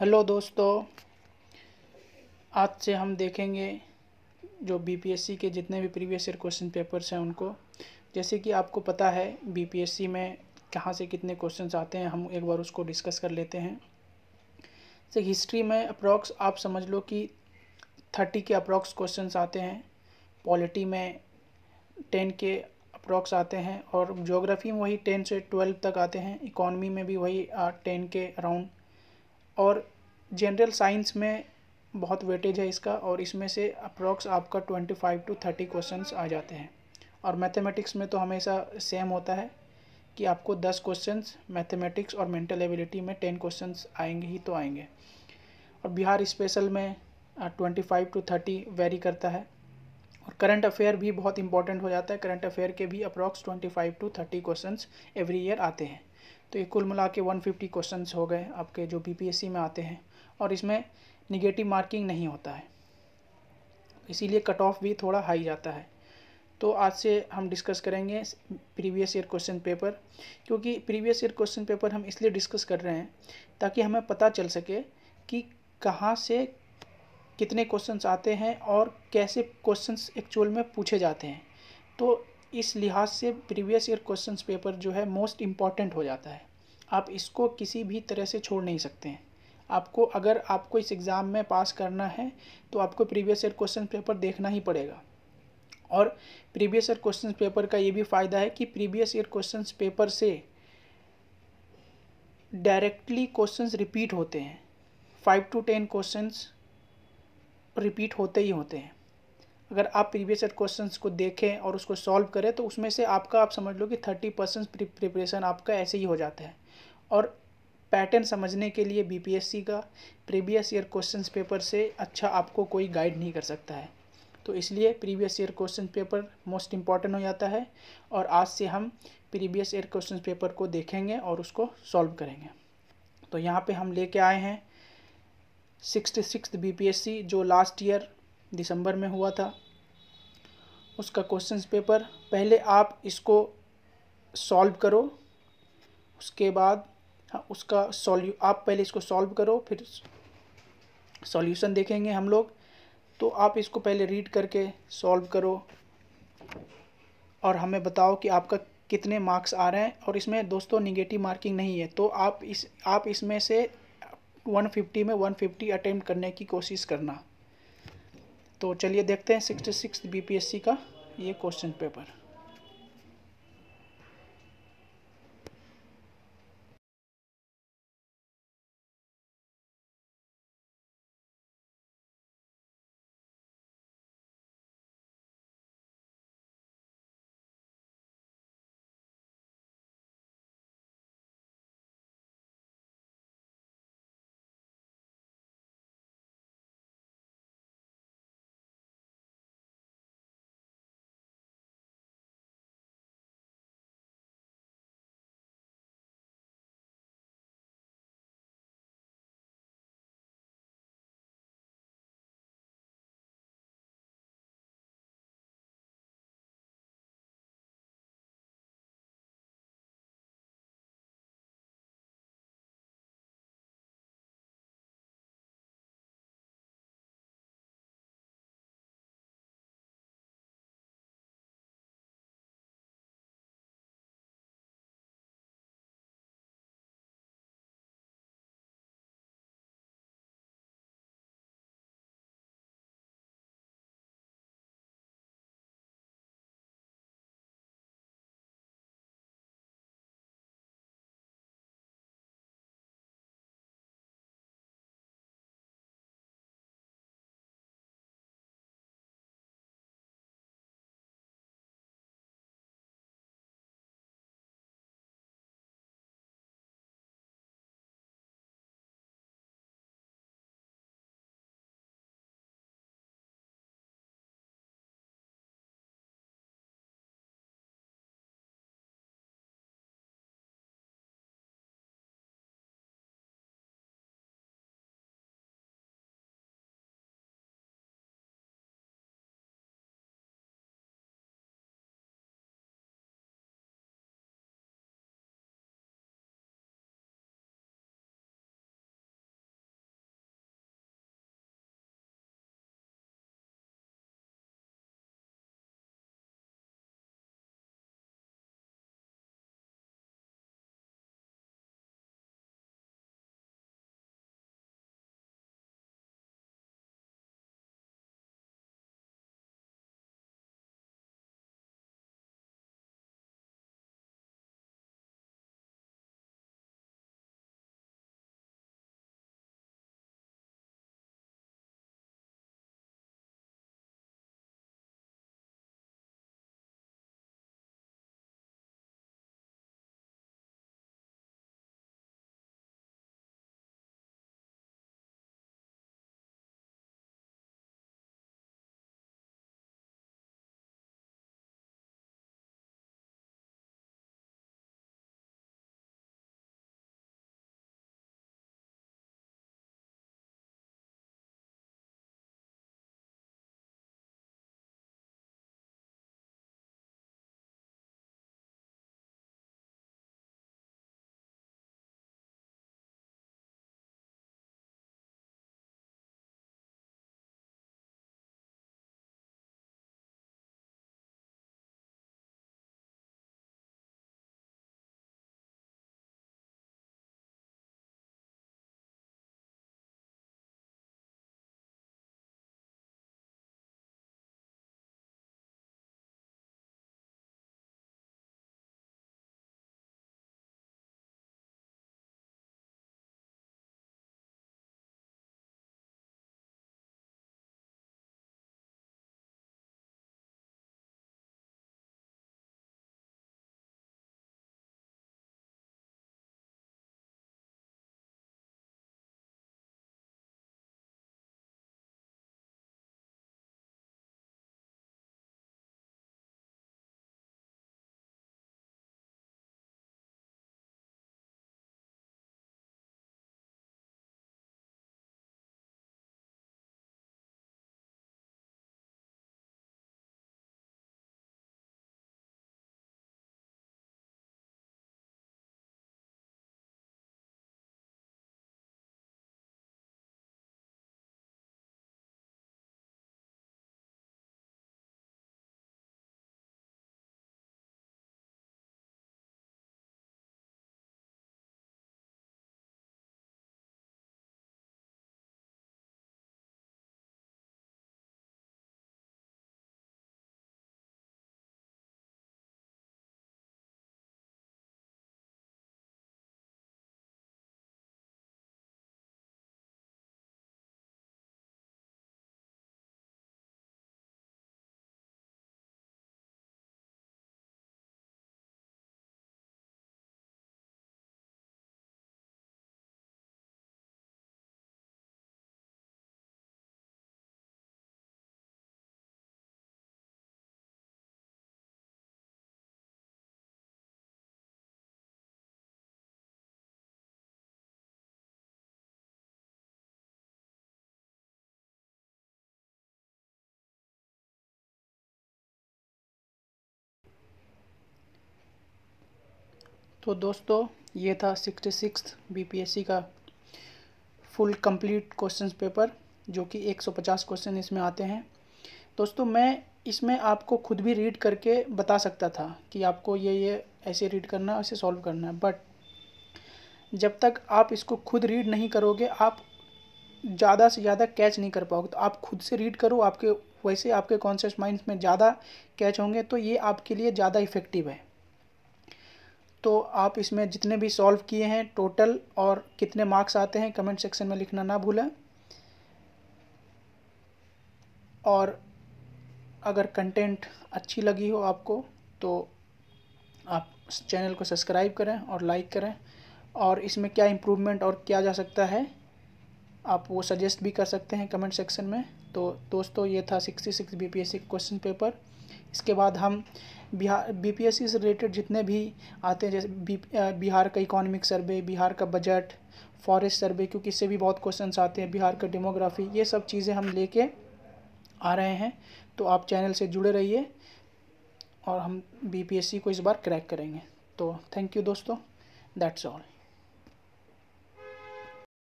hello दोस्तों आज से हम देखेंगे जो बीपीएससी के जितने भी प्रीवियस ईयर क्वेश्चन पेपर्स हैं उनको जैसे कि आपको पता है बीपीएससी में कहाँ से कितने क्वेश्चन आते हैं हम एक बार उसको डिस्कस कर लेते हैं जैसे हिस्ट्री में अप्रॉक्स आप समझ लो कि थर्टी के अप्रॉक्स क्वेश्चन आते हैं पॉलिटी में टेन के अप्रॉक्स आते हैं और जोग्राफ़ी में वही टेन से ट्वेल्व तक आते हैं इकॉनमी में भी वही टेन के अराउंड और जनरल साइंस में बहुत वेटेज है इसका और इसमें से अप्रॉक्स आपका twenty five to thirty question आ जाते हैं और मैथमेटिक्स में तो हमेशा सेम होता है कि आपको दस क्वेश्चन मैथमेटिक्स और मेंटल एबिलिटी में टेन क्वेश्चन आएंगे ही तो आएंगे और बिहार स्पेशल में twenty five to thirty vary करता है और करंट अफेयर भी बहुत इंपॉर्टेंट हो जाता है करंट अफेयर के भी approx twenty five to thirty question every year आते हैं तो ये कुल मिला के वन फिफ्टी क्वेश्चन हो गए आपके जो सी में आते हैं और इसमें निगेटिव मार्किंग नहीं होता है इसीलिए कट ऑफ भी थोड़ा हाई जाता है तो आज से हम डिस्कस करेंगे प्रीवियस ईयर क्वेश्चन पेपर क्योंकि प्रीवियस ईयर क्वेश्चन पेपर हम इसलिए डिस्कस कर रहे हैं ताकि हमें पता चल सके कि कहाँ से कितने क्वेश्चंस आते हैं और कैसे क्वेश्चंस एक्चुअल में पूछे जाते हैं तो इस लिहाज से प्रीवियस ईयर क्वेश्चन पेपर जो है मोस्ट इम्पॉर्टेंट हो जाता है आप इसको किसी भी तरह से छोड़ नहीं सकते हैं आपको अगर आपको इस एग्ज़ाम में पास करना है तो आपको प्रीवियस ईयर क्वेश्चन पेपर देखना ही पड़ेगा और प्रीवियस ईयर क्वेश्चन पेपर का ये भी फ़ायदा है कि प्रीवियस ईयर क्वेश्चन पेपर से डायरेक्टली क्वेश्चन रिपीट होते हैं five to ten question repeat होते ही होते हैं अगर आप प्रीवियस ईयर क्वेश्चन को देखें और उसको सॉल्व करें तो उसमें से आपका आप समझ लो कि थर्टी परसेंट प्रिपरेशन आपका ऐसे ही हो जाता है और पैटर्न समझने के लिए बीपीएससी का प्रीवियस ईयर क्वेश्चन पेपर से अच्छा आपको कोई गाइड नहीं कर सकता है तो इसलिए previous year question paper most important हो जाता है और आज से हम प्रीवियस ईयर क्वेश्चन पेपर को देखेंगे और उसको सॉल्व करेंगे तो यहाँ पे हम लेके आए हैं सिक्सटी सिक्स बी जो लास्ट ईयर दिसंबर में हुआ था उसका क्वेश्चन पेपर पहले आप इसको सॉल्व करो उसके बाद हाँ उसका सॉल्यू आप पहले इसको सॉल्व करो फिर सॉल्यूशन देखेंगे हम लोग तो आप इसको पहले रीड करके सॉल्व करो और हमें बताओ कि आपका कितने मार्क्स आ रहे हैं और इसमें दोस्तों निगेटिव मार्किंग नहीं है तो आप इस आप इसमें से 150 में 150 अटेम्प्ट करने की कोशिश करना तो चलिए देखते हैं सिक्सटी सिक्स बी का ये क्वेश्चन पेपर तो दोस्तों ये था सिक्सटी सिक्स सी का फुल कंप्लीट क्वेश्चन पेपर जो कि 150 क्वेश्चन इसमें आते हैं दोस्तों मैं इसमें आपको खुद भी रीड करके बता सकता था कि आपको ये ये ऐसे रीड करना है ऐसे सॉल्व करना है बट जब तक आप इसको खुद रीड नहीं करोगे आप ज़्यादा से ज़्यादा कैच नहीं कर पाओगे तो आप खुद से रीड करो आपके वैसे आपके कॉन्शियस माइंड में ज़्यादा कैच होंगे तो ये आपके लिए ज़्यादा इफेक्टिव है तो आप इसमें जितने भी सॉल्व किए हैं टोटल और कितने मार्क्स आते हैं कमेंट सेक्शन में लिखना ना भूलें और अगर कंटेंट अच्छी लगी हो आपको तो आप चैनल को सब्सक्राइब करें और लाइक करें और इसमें क्या इम्प्रूवमेंट और क्या जा सकता है आप वो सजेस्ट भी कर सकते हैं कमेंट सेक्शन में तो दोस्तों ये था sixty six B P question paper इसके बाद हम बिहार बीपीएससी से रिलेटेड जितने भी आते हैं जैसे बिहार का इकोनॉमिक सर्वे बिहार का बजट फॉरेस्ट सर्वे क्योंकि इससे भी बहुत क्वेश्चंस आते हैं बिहार का डेमोग्राफी ये सब चीज़ें हम लेके आ रहे हैं तो आप चैनल से जुड़े रहिए और हम बीपीएससी को इस बार क्रैक करेंगे तो थैंक यू दोस्तों दैट्स ऑल